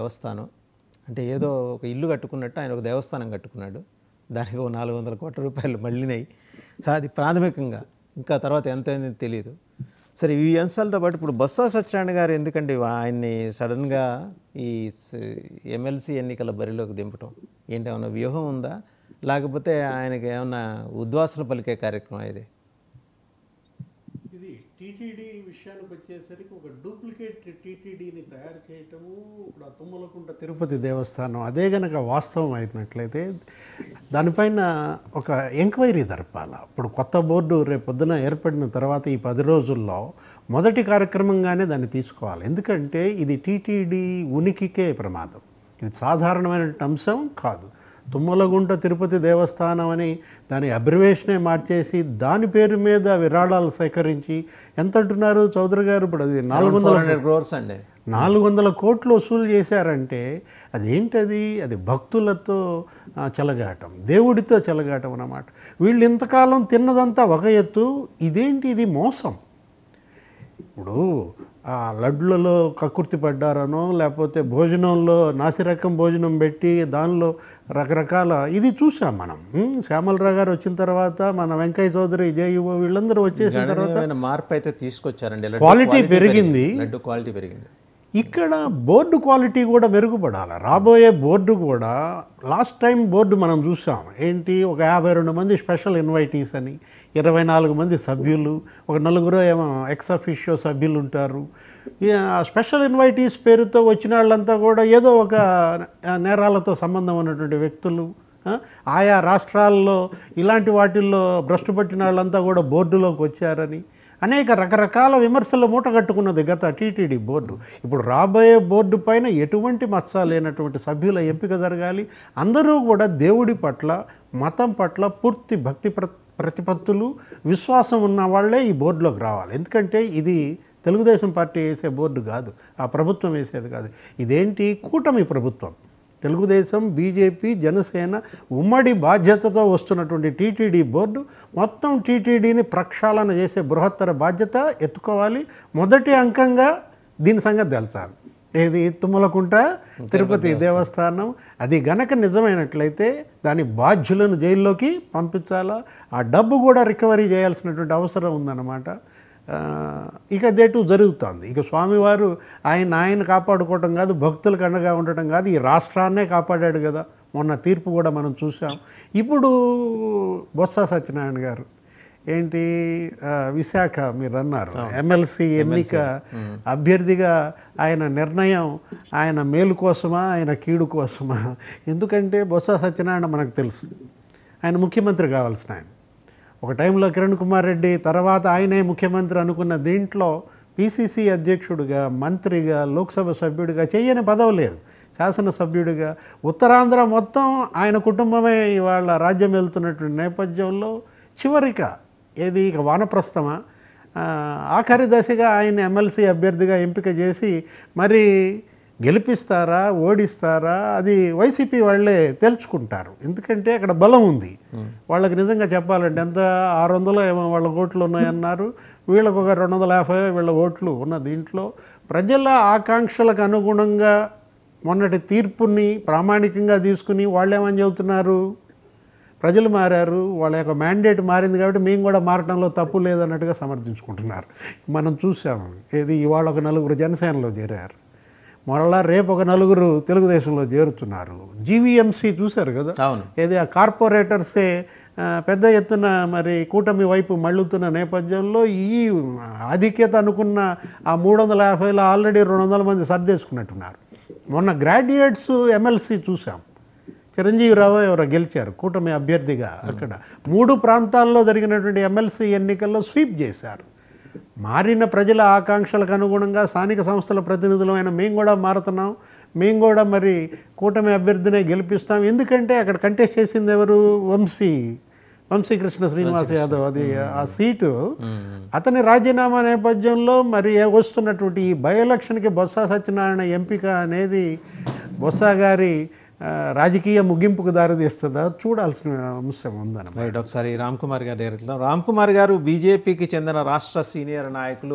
దేవస్థానం అంటే ఏదో ఒక ఇల్లు కట్టుకున్నట్టు ఆయన ఒక దేవస్థానం కట్టుకున్నాడు దానికి ఓ నాలుగు వందల కోట్ల రూపాయలు మళ్ళీనాయి సో అది ప్రాథమికంగా ఇంకా తర్వాత ఎంత అనేది తెలియదు సరే ఈ అంశాలతో పాటు ఇప్పుడు బొత్స సత్యనారాయణ గారు ఎందుకండి ఆయన్ని సడన్గా ఈ ఎమ్మెల్సీ ఎన్నికల బరిలోకి దింపటం ఏంటి ఏమైనా వ్యూహం ఉందా లేకపోతే ఆయనకి ఏమైనా ఉద్వాసన పలికే కార్యక్రమం ఇది టీటీడీ విషయానికి వచ్చేసరికి ఒక డూప్లికేట్ టీటీడీని తయారు చేయటము ఇప్పుడు తుమ్మలకుంట తిరుపతి దేవస్థానం అదే గనక వాస్తవం అయినట్లయితే దానిపైన ఒక ఎంక్వైరీ జరపాల ఇప్పుడు కొత్త బోర్డు రేపొద్దున ఏర్పడిన తర్వాత ఈ పది రోజుల్లో మొదటి కార్యక్రమంగానే దాన్ని తీసుకోవాలి ఎందుకంటే ఇది టీటీడీ ఉనికికే ప్రమాదం ఇది సాధారణమైన అంశం కాదు తుమ్మలగుంట తిరుపతి దేవస్థానం అని దాని అబ్రివేషనే మార్చేసి దాని పేరు మీద విరాళాలు సేకరించి ఎంత అంటున్నారు చౌదరి గారు ఇప్పుడు అది నాలుగు వందల క్రోర్స్ అండి నాలుగు వందల కోట్లు వసూలు చేశారంటే అదేంటది అది భక్తులతో చెలగాటం దేవుడితో చెలగాటం అన్నమాట వీళ్ళు ఇంతకాలం తిన్నదంతా ఒక ఎత్తు ఇదేంటి ఇది మోసం ఇప్పుడు ఆ లడ్లలో కకుర్తి పడ్డారనో లేకపోతే భోజనంలో నాసిరకం భోజనం పెట్టి దానిలో రకరకాల ఇది చూసాం మనం శ్యామలరావు గారు వచ్చిన తర్వాత మన వెంకయ్య చౌదరి జేయుఓ వీళ్ళందరూ వచ్చేసిన తర్వాత మార్పు అయితే తీసుకొచ్చారండి క్వాలిటీ పెరిగింది లడ్డు క్వాలిటీ పెరిగింది ఇక్కడ బోర్డు క్వాలిటీ కూడా మెరుగుపడాలి రాబోయే బోర్డు కూడా లాస్ట్ టైం బోర్డు మనం చూసాం ఏంటి ఒక యాభై రెండు మంది స్పెషల్ ఇన్వైటీస్ అని ఇరవై నాలుగు మంది సభ్యులు ఒక నలుగురు ఏమో ఎక్సఫిషియో సభ్యులు ఉంటారు స్పెషల్ ఇన్వైటీస్ పేరుతో వచ్చిన వాళ్ళంతా కూడా ఏదో ఒక నేరాలతో సంబంధం ఉన్నటువంటి వ్యక్తులు ఆయా రాష్ట్రాల్లో ఇలాంటి వాటిల్లో భ్రష్టు పట్టిన వాళ్ళంతా కూడా బోర్డులోకి వచ్చారని అనేక రకరకాల విమర్శలు మూటగట్టుకున్నది గత టీటీడీ బోర్డు ఇప్పుడు రాబోయే బోర్డు పైన ఎటువంటి మచ్చ లేనటువంటి సభ్యుల ఎంపిక జరగాలి అందరూ కూడా దేవుడి పట్ల మతం పట్ల పూర్తి భక్తి ప్రతిపత్తులు విశ్వాసం ఉన్న వాళ్ళే ఈ బోర్డులోకి రావాలి ఎందుకంటే ఇది తెలుగుదేశం పార్టీ వేసే బోర్డు కాదు ఆ ప్రభుత్వం వేసేది కాదు ఇదేంటి కూటమి ప్రభుత్వం తెలుగుదేశం బీజేపీ జనసేన ఉమ్మడి బాధ్యతతో వస్తున్నటువంటి టీటీడీ బోర్డు మొత్తం టీటీడీని ప్రక్షాళన చేసే బృహత్తర బాధ్యత ఎత్తుకోవాలి మొదటి అంకంగా దీని సంగతి తెలచాలి ఏది తుమ్మలకుంట తిరుపతి దేవస్థానం అది గనక నిజమైనట్లయితే దాని బాధ్యులను జైల్లోకి పంపించాలా ఆ డబ్బు కూడా రికవరీ చేయాల్సినటువంటి అవసరం ఉందన్నమాట ఇక దేటు జరుగుతుంది ఇక స్వామివారు ఆయన ఆయన కాపాడుకోవటం కాదు భక్తులకు అండగా ఉండటం కాదు ఈ రాష్ట్రాన్నే కాపాడాడు కదా మొన్న తీర్పు కూడా మనం చూసాం ఇప్పుడు బొత్స సత్యనారాయణ గారు ఏంటి విశాఖ మీరు అన్నారు ఎమ్మెల్సీ ఎన్నిక అభ్యర్థిగా ఆయన నిర్ణయం ఆయన మేలు కోసమా ఆయన కీడు కోసమా ఎందుకంటే బొత్స సత్యనారాయణ మనకు తెలుసు ఆయన ముఖ్యమంత్రి కావాల్సిన ఆయన ఒక టైంలో కిరణ్ కుమార్ రెడ్డి తర్వాత ఆయనే ముఖ్యమంత్రి అనుకున్న దీంట్లో పిసిసి అధ్యక్షుడిగా మంత్రిగా లోక్సభ సభ్యుడిగా చేయని పదవి లేదు శాసనసభ్యుడిగా ఉత్తరాంధ్ర మొత్తం ఆయన కుటుంబమే ఇవాళ రాజ్యం వెళ్తున్నటువంటి నేపథ్యంలో చివరిక ఏది ఇక వానప్రస్థమ ఆఖరి దశగా ఆయన ఎమ్మెల్సీ అభ్యర్థిగా ఎంపిక చేసి మరి గెలిపిస్తారా ఓడిస్తారా అది వైసీపీ వాళ్ళే తెలుసుకుంటారు ఎందుకంటే అక్కడ బలం ఉంది వాళ్ళకి నిజంగా చెప్పాలంటే ఎంత ఆరు వందలు ఏమో వాళ్ళ ఓట్లు ఉన్నాయన్నారు వీళ్ళకు ఒక రెండు వందల యాభై వీళ్ళ ఓట్లు ఉన్న దీంట్లో ప్రజల ఆకాంక్షలకు అనుగుణంగా మొన్నటి తీర్పుని ప్రామాణికంగా తీసుకుని వాళ్ళు ఏమని చెబుతున్నారు ప్రజలు మారారు వాళ్ళ యొక్క మ్యాండేట్ మారింది కాబట్టి మేము కూడా మారడంలో తప్పు లేదన్నట్టుగా సమర్థించుకుంటున్నారు మనం చూసాము ఏది ఇవాళ ఒక నలుగురు జనసేనలో చేరారు మరలా రేపు ఒక నలుగురు తెలుగుదేశంలో చేరుతున్నారు జీవీఎంసీ చూశారు కదా ఏది ఆ కార్పొరేటర్సే పెద్ద ఎత్తున మరి కూటమి వైపు మళ్ళుతున్న నేపథ్యంలో ఈ ఆధిక్యత అనుకున్న ఆ మూడు వందల యాభైలో ఆల్రెడీ రెండు వందల మంది సర్దేసుకున్నట్టున్నారు మొన్న గ్రాడ్యుయేట్స్ ఎమ్మెల్సీ చూసాం చిరంజీవిరావు ఎవరో గెలిచారు కూటమి అభ్యర్థిగా అక్కడ మూడు ప్రాంతాల్లో జరిగినటువంటి ఎమ్మెల్సీ ఎన్నికల్లో స్వీప్ చేశారు మారిన ప్రజల ఆకాంక్షలకు అనుగుణంగా స్థానిక సంస్థల ప్రతినిధులమైన మేము కూడా మారుతున్నాం మేము కూడా మరి కూటమి అభ్యర్థినే గెలిపిస్తాం ఎందుకంటే అక్కడ కంటెస్ట్ చేసింది ఎవరు వంశీ వంశీ కృష్ణ శ్రీనివాస్ యాదవ్ అది ఆ సీటు అతని రాజీనామా నేపథ్యంలో మరి వస్తున్నటువంటి ఈ బై ఎలక్షన్కి బొత్స సత్యనారాయణ ఎంపిక అనేది బొత్స గారి రాజకీయ ముగింపుకు దారితీస్తుందా చూడాల్సిన అంశం ఉందన్నమాట ఒకసారి రామ్ కుమార్ గారు డైరెక్ట్ రామ్ కుమార్ గారు బీజేపీకి చెందిన రాష్ట్ర సీనియర్ నాయకులు